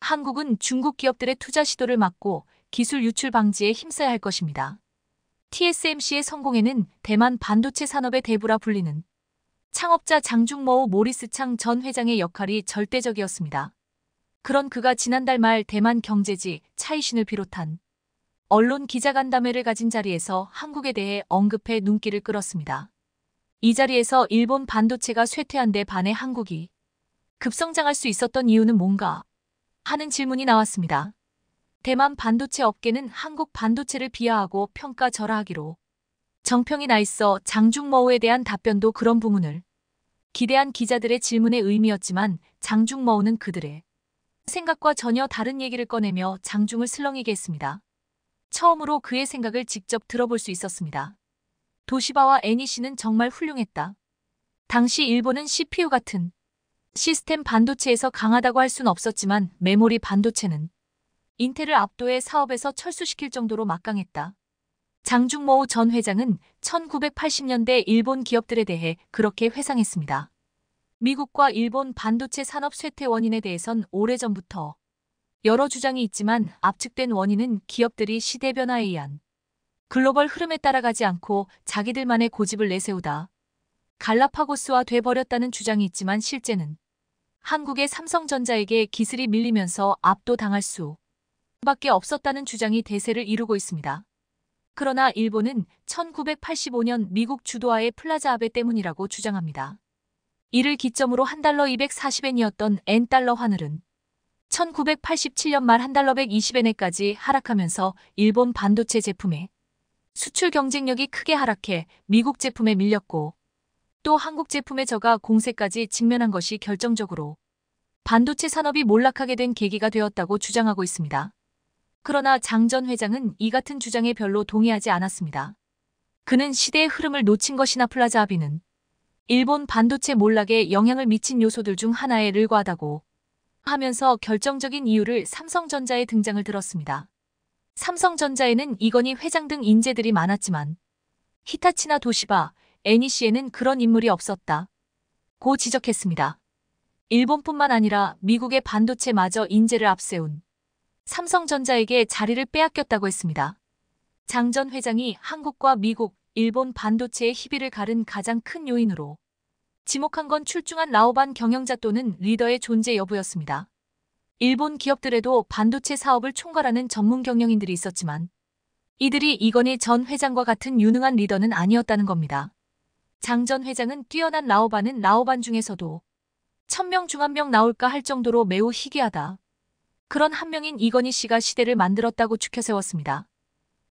한국은 중국 기업들의 투자 시도를 막고 기술 유출 방지에 힘써야 할 것입니다. TSMC의 성공에는 대만 반도체 산업의 대부라 불리는 창업자 장중모우 모리스창 전 회장의 역할이 절대적이었습니다. 그런 그가 지난달 말 대만 경제지 차이신을 비롯한 언론 기자간담회를 가진 자리에서 한국에 대해 언급해 눈길을 끌었습니다. 이 자리에서 일본 반도체가 쇠퇴한 데 반해 한국이 급성장할 수 있었던 이유는 뭔가 하는 질문이 나왔습니다. 대만 반도체 업계는 한국 반도체를 비하하고 평가절하하기로 정평이 나 있어 장중머우에 대한 답변도 그런 부문을 기대한 기자들의 질문의 의미였지만 장중머우는 그들의 생각과 전혀 다른 얘기를 꺼내며 장중을 슬렁이게 했습니다. 처음으로 그의 생각을 직접 들어볼 수 있었습니다. 도시바와 애니 씨는 정말 훌륭했다. 당시 일본은 CPU 같은 시스템 반도체에서 강하다고 할 순 없었지만 메모리 반도체는 인텔을 압도해 사업에서 철수시킬 정도로 막강했다. 장중모 전 회장은 1980년대 일본 기업들에 대해 그렇게 회상했습니다. 미국과 일본 반도체 산업 쇠퇴 원인에 대해선 오래전부터 여러 주장이 있지만 압축된 원인은 기업들이 시대 변화에 의한 글로벌 흐름에 따라가지 않고 자기들만의 고집을 내세우다 갈라파고스화 돼버렸다는 주장이 있지만 실제는 한국의 삼성전자에게 기술이 밀리면서 압도당할 수 밖에 없었다는 주장이 대세를 이루고 있습니다. 그러나 일본은 1985년 미국 주도하의 플라자 아베 때문이라고 주장합니다. 이를 기점으로 한 달러 240엔이었던 엔달러 환율은 1987년 말 한 달러 120엔에까지 하락하면서 일본 반도체 제품의 수출 경쟁력이 크게 하락해 미국 제품에 밀렸고 또 한국 제품의 저가 공세까지 직면한 것이 결정적으로 반도체 산업이 몰락하게 된 계기가 되었다고 주장하고 있습니다. 그러나 장 전 회장은 이 같은 주장에 별로 동의하지 않았습니다. 그는 시대의 흐름을 놓친 것이나 플라자 합의는 일본 반도체 몰락에 영향을 미친 요소들 중 하나에 를과하다고 하면서 결정적인 이유를 삼성전자의 등장을 들었습니다. 삼성전자에는 이건희 회장 등 인재들이 많았지만 히타치나 도시바, 애니시에는 그런 인물이 없었다. 고 지적했습니다. 일본뿐만 아니라 미국의 반도체마저 인재를 앞세운 삼성전자에게 자리를 빼앗겼다고 했습니다. 장 전 회장이 한국과 미국, 일본 반도체의 희비를 가른 가장 큰 요인으로 지목한 건 출중한 라오반 경영자 또는 리더의 존재 여부였습니다. 일본 기업들에도 반도체 사업을 총괄하는 전문 경영인들이 있었지만 이들이 이건희 전 회장과 같은 유능한 리더는 아니었다는 겁니다. 장 전 회장은 뛰어난 라오반은 라오반 중에서도 천명 중 한명 나올까 할 정도로 매우 희귀하다. 그런 한 명인 이건희 씨가 시대를 만들었다고 추켜세웠습니다.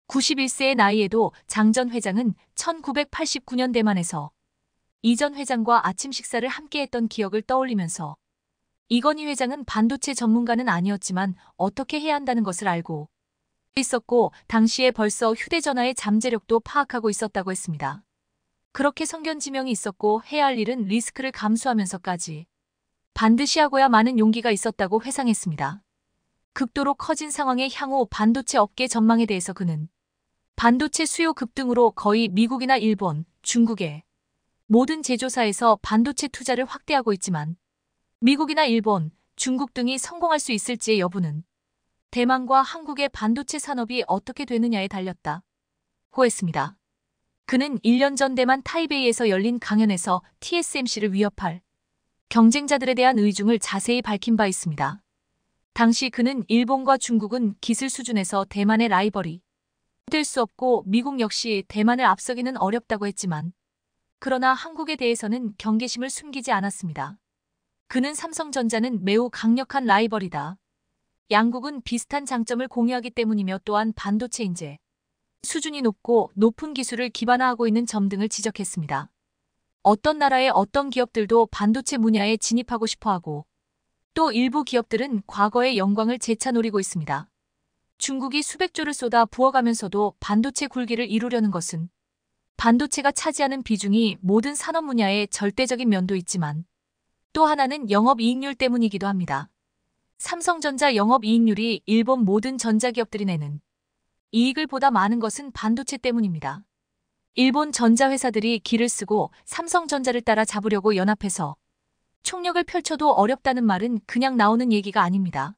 91세의 나이에도 장 전 회장은 1989년 대만에서 이 전 회장과 아침 식사를 함께했던 기억을 떠올리면서 이건희 회장은 반도체 전문가는 아니었지만 어떻게 해야 한다는 것을 알고 있었고 당시에 벌써 휴대전화의 잠재력도 파악하고 있었다고 했습니다. 그렇게 성견지명이 있었고 해야 할 일은 리스크를 감수하면서까지 반드시 하고야 많은 용기가 있었다고 회상했습니다. 극도로 커진 상황의 향후 반도체 업계 전망에 대해서 그는 반도체 수요 급등으로 거의 미국이나 일본, 중국의 모든 제조사에서 반도체 투자를 확대하고 있지만 미국이나 일본, 중국 등이 성공할 수 있을지의 여부는 대만과 한국의 반도체 산업이 어떻게 되느냐에 달렸다. 호했습니다. 그는 1년 전 대만 타이베이에서 열린 강연에서 TSMC를 위협할 경쟁자들에 대한 의중을 자세히 밝힌 바 있습니다. 당시 그는 일본과 중국은 기술 수준에서 대만의 라이벌이 될 수 없고 미국 역시 대만을 앞서기는 어렵다고 했지만 그러나 한국에 대해서는 경계심을 숨기지 않았습니다. 그는 삼성전자는 매우 강력한 라이벌이다. 양국은 비슷한 장점을 공유하기 때문이며 또한 반도체 인재, 수준이 높고 높은 기술을 기반화하고 있는 점 등을 지적했습니다. 어떤 나라의 어떤 기업들도 반도체 문야에 진입하고 싶어하고 또 일부 기업들은 과거의 영광을 재차 노리고 있습니다. 중국이 수백조를 쏟아 부어가면서도 반도체 굴기를 이루려는 것은 반도체가 차지하는 비중이 모든 산업 분야의 절대적인 면도 있지만 또 하나는 영업이익률 때문이기도 합니다. 삼성전자 영업이익률이 일본 모든 전자기업들이 내는 이익을 보다 많은 것은 반도체 때문입니다. 일본 전자회사들이 길을 쓰고 삼성전자를 따라 잡으려고 연합해서 총력을 펼쳐도 어렵다는 말은 그냥 나오는 얘기가 아닙니다.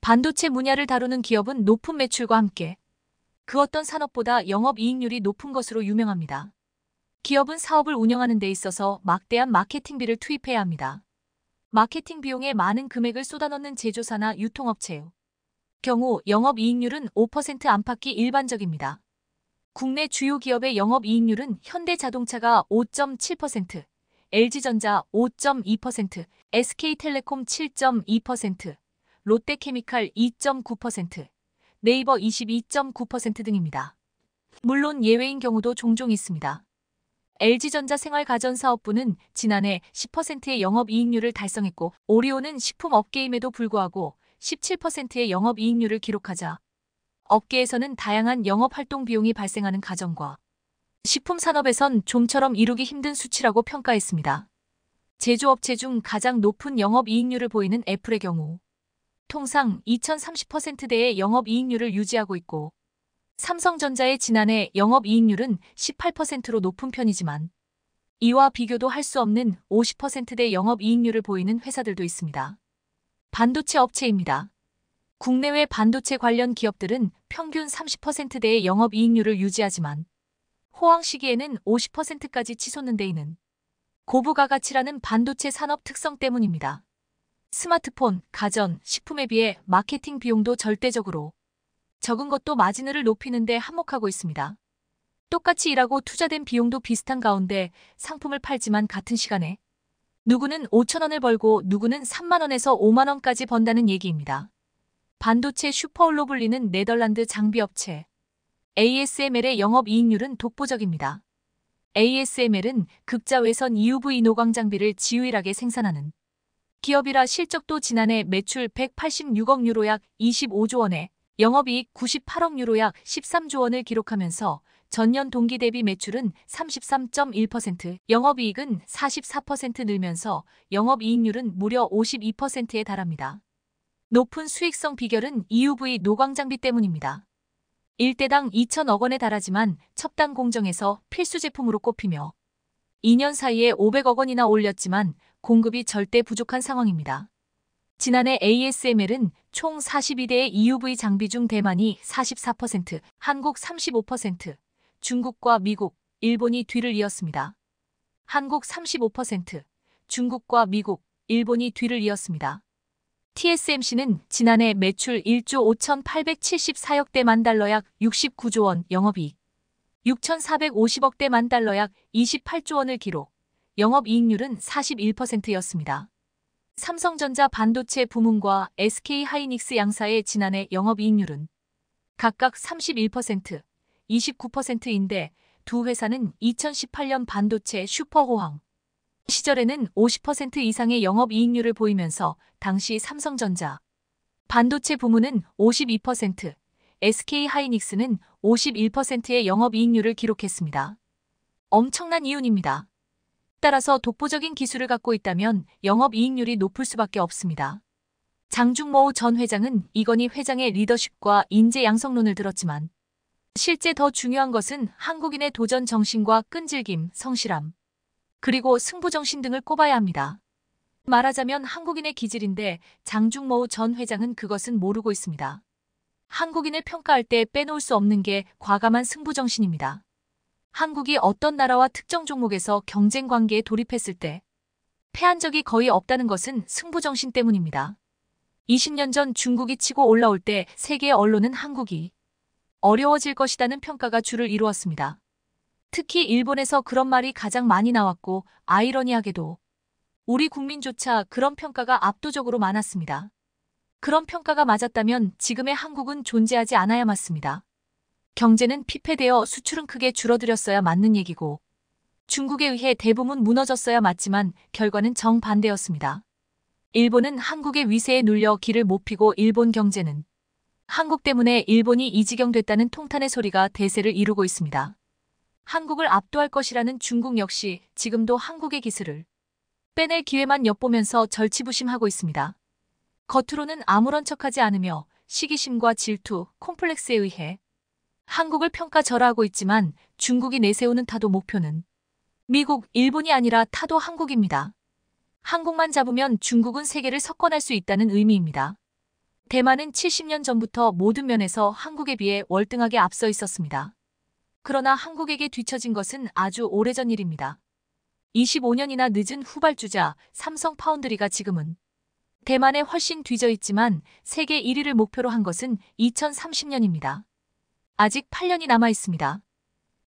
반도체 문야를 다루는 기업은 높은 매출과 함께 그 어떤 산업보다 영업이익률이 높은 것으로 유명합니다. 기업은 사업을 운영하는 데 있어서 막대한 마케팅비를 투입해야 합니다. 마케팅 비용에 많은 금액을 쏟아넣는 제조사나 유통업체요. 경우 영업이익률은 5% 안팎이 일반적입니다. 국내 주요 기업의 영업이익률은 현대자동차가 5.7%, LG전자 5.2%, SK텔레콤 7.2%, 롯데케미칼 2.9%, 네이버 22.9% 등입니다. 물론 예외인 경우도 종종 있습니다. LG전자 생활가전사업부는 지난해 10%의 영업이익률을 달성했고 오리온은 식품업계임에도 불구하고 17%의 영업이익률을 기록하자 업계에서는 다양한 영업활동 비용이 발생하는 가정과 식품 산업에선 좀처럼 이루기 힘든 수치라고 평가했습니다. 제조업체 중 가장 높은 영업이익률을 보이는 애플의 경우 통상 2030%대의 영업이익률을 유지하고 있고 삼성전자의 지난해 영업이익률은 18%로 높은 편이지만 이와 비교도 할 수 없는 50%대 영업이익률을 보이는 회사들도 있습니다. 반도체 업체입니다. 국내외 반도체 관련 기업들은 평균 30%대의 영업이익률을 유지하지만 호황 시기에는 50%까지 치솟는 데이는 고부가 가치라는 반도체 산업 특성 때문입니다. 스마트폰, 가전, 식품에 비해 마케팅 비용도 절대적으로 적은 것도 마진을 높이는데 한몫하고 있습니다. 똑같이 일하고 투자된 비용도 비슷한 가운데 상품을 팔지만 같은 시간에 누구는 5천원을 벌고 누구는 3만원에서 5만원까지 번다는 얘기입니다. 반도체 슈퍼홀로 불리는 네덜란드 장비업체 ASML의 영업 이익률은 독보적입니다. ASML은 극자외선 EUV 노광 장비를 지유하게 생산하는 기업이라 실적도 지난해 매출 186억 유로 약 25조 원에 영업이익 98억 유로 약 13조 원을 기록하면서 전년 동기 대비 매출은 33.1%, 영업이익은 44% 늘면서 영업이익률은 무려 52%에 달합니다. 높은 수익성 비결은 EUV 노광 장비 때문입니다. 1대당 2천억 원에 달하지만 첩단 공정에서 필수 제품으로 꼽히며 2년 사이에 500억 원이나 올렸지만 공급이 절대 부족한 상황입니다. 지난해 ASML은 총 42대의 EUV 장비 중 대만이 44%, 한국 35%, 중국과 미국, 일본이 뒤를 이었습니다. 한국 35%, 중국과 미국, 일본이 뒤를 이었습니다. TSMC는 지난해 매출 1조 5,874억대만 달러 약 69조 원 영업이익 6,450억대만 달러 약 28조 원을 기록 영업이익률은 41%였습니다. 삼성전자 반도체 부문과 SK하이닉스 양사의 지난해 영업이익률은 각각 31%, 29%인데 두 회사는 2018년 반도체 슈퍼호황 시절에는 50% 이상의 영업이익률을 보이면서 당시 삼성전자, 반도체 부문은 52%, SK하이닉스는 51%의 영업이익률을 기록했습니다. 엄청난 이윤입니다. 따라서 독보적인 기술을 갖고 있다면 영업이익률이 높을 수밖에 없습니다. 장중모 전 회장은 이건희 회장의 리더십과 인재 양성론을 들었지만 실제 더 중요한 것은 한국인의 도전 정신과 끈질김, 성실함, 그리고 승부정신 등을 꼽아야 합니다. 말하자면 한국인의 기질인데 장중모 전 회장은 그것은 모르고 있습니다. 한국인을 평가할 때 빼놓을 수 없는 게 과감한 승부정신입니다. 한국이 어떤 나라와 특정 종목에서 경쟁 관계에 돌입했을 때 패한 적이 거의 없다는 것은 승부정신 때문입니다. 20년 전 중국이 치고 올라올 때 세계 언론은 한국이 어려워질 것이라는 평가가 주를 이루었습니다. 특히 일본에서 그런 말이 가장 많이 나왔고 아이러니하게도 우리 국민조차 그런 평가가 압도적으로 많았습니다. 그런 평가가 맞았다면 지금의 한국은 존재하지 않아야 맞습니다. 경제는 피폐되어 수출은 크게 줄어들었어야 맞는 얘기고 중국에 의해 대부분 무너졌어야 맞지만 결과는 정반대였습니다. 일본은 한국의 위세에 눌려 길을 못 피고 일본 경제는 한국 때문에 일본이 이 지경됐다는 통탄의 소리가 대세를 이루고 있습니다. 한국을 압도할 것이라는 중국 역시 지금도 한국의 기술을 빼낼 기회만 엿보면서 절치부심하고 있습니다. 겉으로는 아무런 척하지 않으며 시기심과 질투, 콤플렉스에 의해 한국을 평가절하하고 있지만 중국이 내세우는 타도 목표는 미국, 일본이 아니라 타도 한국입니다. 한국만 잡으면 중국은 세계를 석권할 수 있다는 의미입니다. 대만은 70년 전부터 모든 면에서 한국에 비해 월등하게 앞서 있었습니다. 그러나 한국에게 뒤처진 것은 아주 오래전 일입니다. 25년이나 늦은 후발주자 삼성 파운드리가 지금은 대만에 훨씬 뒤져 있지만 세계 1위를 목표로 한 것은 2030년입니다. 아직 8년이 남아 있습니다.